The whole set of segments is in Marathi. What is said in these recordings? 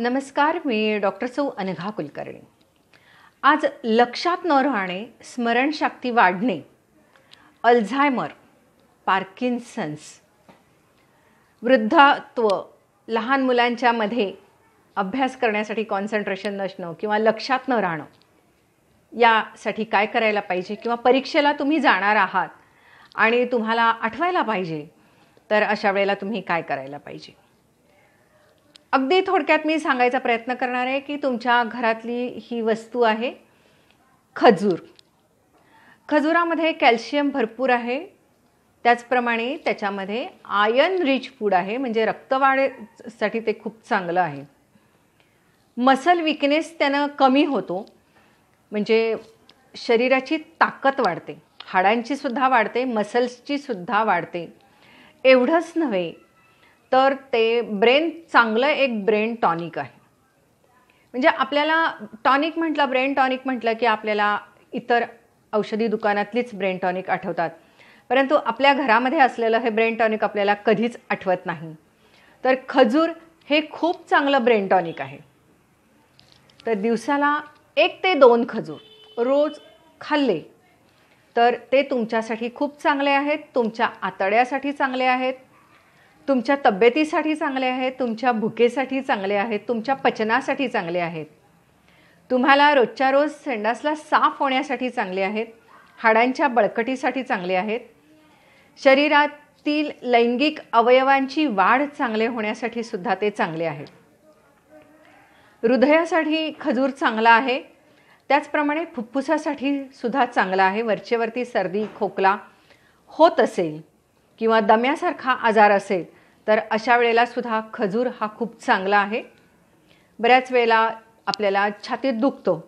नमस्कार मी डॉक्टर सौ अनघा कुलकर्णी आज लक्षात न राहणे स्मरणशक्ती वाढणे अल्झायमर पार्किन्सन्स वृद्धात्व लहान मुलांच्यामध्ये अभ्यास करण्यासाठी कॉन्सन्ट्रेशन नसणं किंवा लक्षात न राहणं यासाठी काय करायला पाहिजे किंवा परीक्षेला तुम्ही जाणार आहात आणि तुम्हाला आठवायला पाहिजे तर अशा वेळेला तुम्ही काय करायला पाहिजे अगदी थोडक्यात मी सांगायचा प्रयत्न करणार आहे की तुमच्या घरातली ही वस्तू आहे खजूर खजुरामध्ये कॅल्शियम भरपूर आहे त्याचप्रमाणे त्याच्यामध्ये आयन रिच फूड आहे म्हणजे रक्तवाढेसाठी ते खूप चांगलं आहे मसल विकनेस त्यानं कमी होतो म्हणजे शरीराची ताकद वाढते हाडांची सुद्धा वाढते मसल्सची सुद्धा वाढते एवढंच नव्हे तर ते ब्रेन चांगलं एक ब्रेन टॉनिक आहे म्हणजे आपल्याला टॉनिक म्हटलं ब्रेन टॉनिक म्हटलं की आपल्याला इतर औषधी दुकानातलीच ब्रेन टॉनिक आठवतात परंतु आपल्या घरामध्ये असलेलं हे ब्रेन टॉनिक आपल्याला कधीच आठवत नाही तर खजूर हे खूप चांगलं ब्रेन टॉनिक आहे तर दिवसाला एक ते दोन खजूर रोज खाल्ले तर ते तुमच्यासाठी खूप चांगले आहेत तुमच्या आतड्यासाठी चांगले आहेत तुमच्या तब्येतीसाठी चांगले आहेत तुमच्या भुकेसाठी चांगले आहेत तुमच्या पचनासाठी चांगले आहेत तुम्हाला रोजच्या रोज संडासला साफ होण्यासाठी चांगले आहेत हाडांच्या बळकटीसाठी चांगले आहेत शरीरातील लैंगिक अवयवांची वाढ चांगले होण्यासाठी सुद्धा ते चांगले आहेत हृदयासाठी खजूर चांगला आहे त्याचप्रमाणे फुफ्फुसासाठी सुद्धा चांगला आहे वरचेवरती सर्दी खोकला होत असेल किंवा दम्यासारखा आजार असेल तर अशा वेळेला सुद्धा खजूर हा खूप चांगला आहे बऱ्याच वेळेला आपल्याला छातीत दुखतो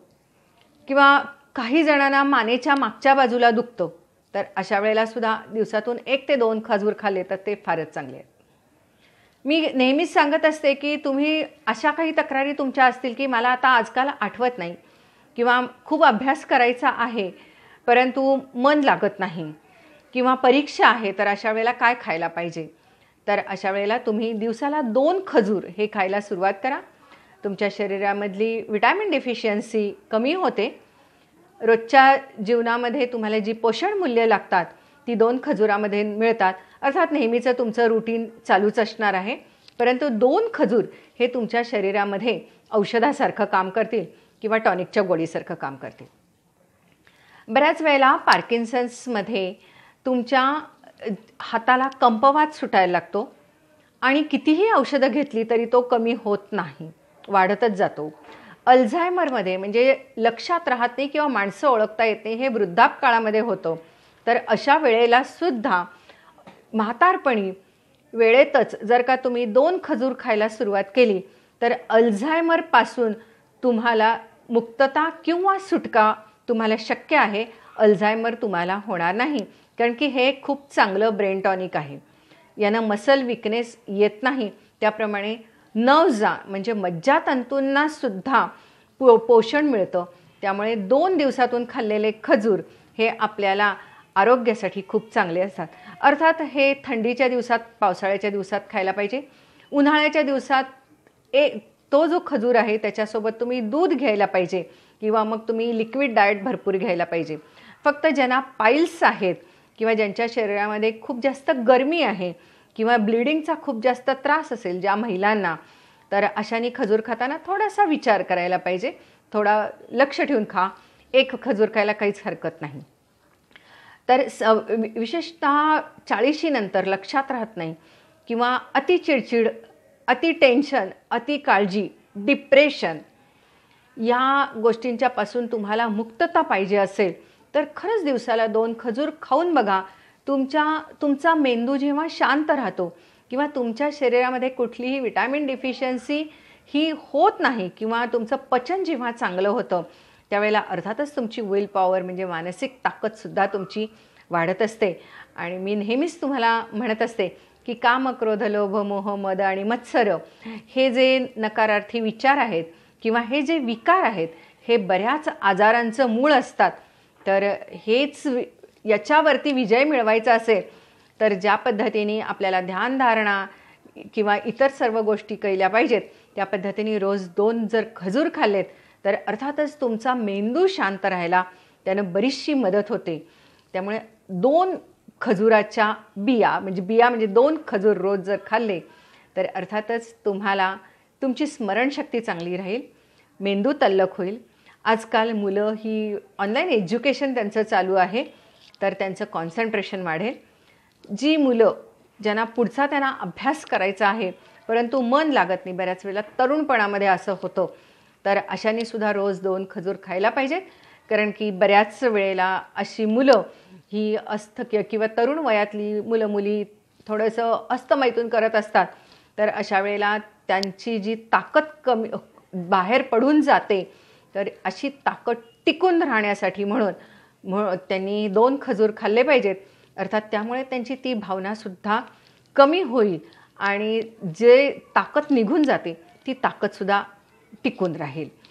किंवा काही जणांना मानेच्या मागच्या बाजूला दुखतो तर अशा वेळेला सुद्धा दिवसातून एक ते दोन खजूर खाल्ले तर ते फारच चांगले आहेत मी नेहमीच सांगत असते की तुम्ही अशा काही तक्रारी तुमच्या असतील की मला आता आजकाल आठवत नाही किंवा खूप अभ्यास करायचा आहे परंतु मन लागत नाही किंवा परीक्षा आहे तर अशा वेळेला काय खायला पाहिजे तर अशा वेळेला तुम्ही दिवसाला दोन खजूर हे खायला सुरुवात करा तुमच्या शरीरामधली विटॅमिन डेफिशियन्सी कमी होते रोजच्या जीवनामध्ये तुम्हाला जी पोषण मूल्य लागतात ती दोन खजुरामध्ये मिळतात अर्थात नेहमीचं तुमचं रुटीन चालूच असणार आहे परंतु दोन खजूर हे तुमच्या शरीरामध्ये औषधासारखं काम करतील किंवा टॉनिकच्या गोळीसारखं काम करतील बऱ्याच वेळेला पार्किन्सन्समध्ये तुमच्या हाताला कंपवात सुटायला लागतो आणि कितीही औषधं घेतली तरी तो कमी होत नाही वाढतच जातो अल्झायमरमध्ये म्हणजे लक्षात राहत नाही किंवा माणसं ओळखता येत नाही हे वृद्धाप काळामध्ये होतं तर अशा वेळेला सुद्धा म्हातारपणी वेळेतच जर का तुम्ही दोन खजूर खायला सुरुवात केली तर अल्झायमरपासून तुम्हाला मुक्तता किंवा सुटका तुम्हाला शक्य आहे अल्झायमर तुम्हाला होणार नाही कारण की हे खूप चांगलं ब्रेन टॉनिक आहे यानं मसल विकनेस येत नाही त्याप्रमाणे नवजा म्हणजे मज्जातंतूंना सुद्धा पो पोषण मिळतं त्यामुळे दोन दिवसातून खाल्लेले खजूर हे आपल्याला आरोग्यासाठी खूप चांगले असतात अर्थात हे थंडीच्या दिवसात पावसाळ्याच्या दिवसात खायला पाहिजे उन्हाळ्याच्या दिवसात ए तो जो खजूर आहे त्याच्यासोबत तुम्ही दूध घ्यायला पाहिजे किंवा मग तुम्ही लिक्विड डाएट भरपूर घ्यायला पाहिजे फक्त ज्यांना पाईल्स आहेत किंवा ज्यांच्या शरीरामध्ये खूप जास्त गर्मी आहे किंवा ब्लिडिंगचा खूप जास्त त्रास असेल ज्या महिलांना तर अशाने खजूर खाताना थोडासा विचार करायला पाहिजे थोडा लक्ष ठेवून खा एक खजूर खायला काहीच हरकत नाही तर स विशेषतः चाळीशीनंतर लक्षात राहत नाही किंवा अति चिडचिड अति टेन्शन अति काळजी डिप्रेशन या गोष्टींच्यापासून तुम्हाला मुक्तता पाहिजे असेल तर खरंच दिवसाला दोन खजूर खाऊन बघा तुमच्या तुमचा मेंदू जेव्हा शांत राहतो किंवा तुमच्या शरीरामध्ये कुठलीही विटॅमिन डिफिशियन्सी ही होत नाही किंवा तुमचं पचन जेव्हा चांगलं होतं त्यावेळेला अर्थातच तुमची विल पॉवर म्हणजे मानसिक ताकदसुद्धा तुमची वाढत असते आणि मी नेहमीच तुम्हाला म्हणत असते की काम क्रोध लोभ मोह मद आणि मत्सर हे जे नकारार्थी विचार आहेत किंवा हे जे विकार आहेत हे बऱ्याच आजारांचं मूळ असतात तर हेच याच्यावरती विजय मिळवायचा असेल तर ज्या पद्धतीने आपल्याला ध्यानधारणा किंवा इतर सर्व गोष्टी केल्या पाहिजेत त्या पद्धतीने रोज दोन जर खजूर खाल्लेत तर अर्थातच तुमचा मेंदू शांत राहायला त्यानं बरीचशी मदत होते त्यामुळे दोन खजुराच्या बिया म्हणजे बिया म्हणजे दोन खजूर रोज जर खाल्ले तर अर्थातच तुम्हाला तुमची स्मरणशक्ती चांगली राहील मेंदू तल्लक होईल आजकाल मुलं ही ऑनलाईन एज्युकेशन त्यांचं चालू आहे तर त्यांचं कॉन्सन्ट्रेशन वाढेल जी मुलं ज्यांना पुढचा त्यांना अभ्यास करायचा आहे परंतु मन लागत नाही बऱ्याच वेळेला तरुणपणामध्ये असं होतं तर अशानेसुद्धा रोज दोन खजूर खायला पाहिजेत कारण की बऱ्याच वेळेला अशी मुलं ही अस्थक्य किंवा तरुण वयातली मुलं मुली थोडंसं अस्तमैतून करत असतात तर अशा वेळेला त्यांची जी ताकद कमी बाहेर पडून जाते तर अशी ताकद टिकून राहण्यासाठी म्हणून त्यांनी दोन खजूर खाल्ले पाहिजेत अर्थात त्यामुळे त्यांची ती भावनासुद्धा कमी होईल आणि जे ताकद निघून जाते ती ताकदसुद्धा टिकून राहील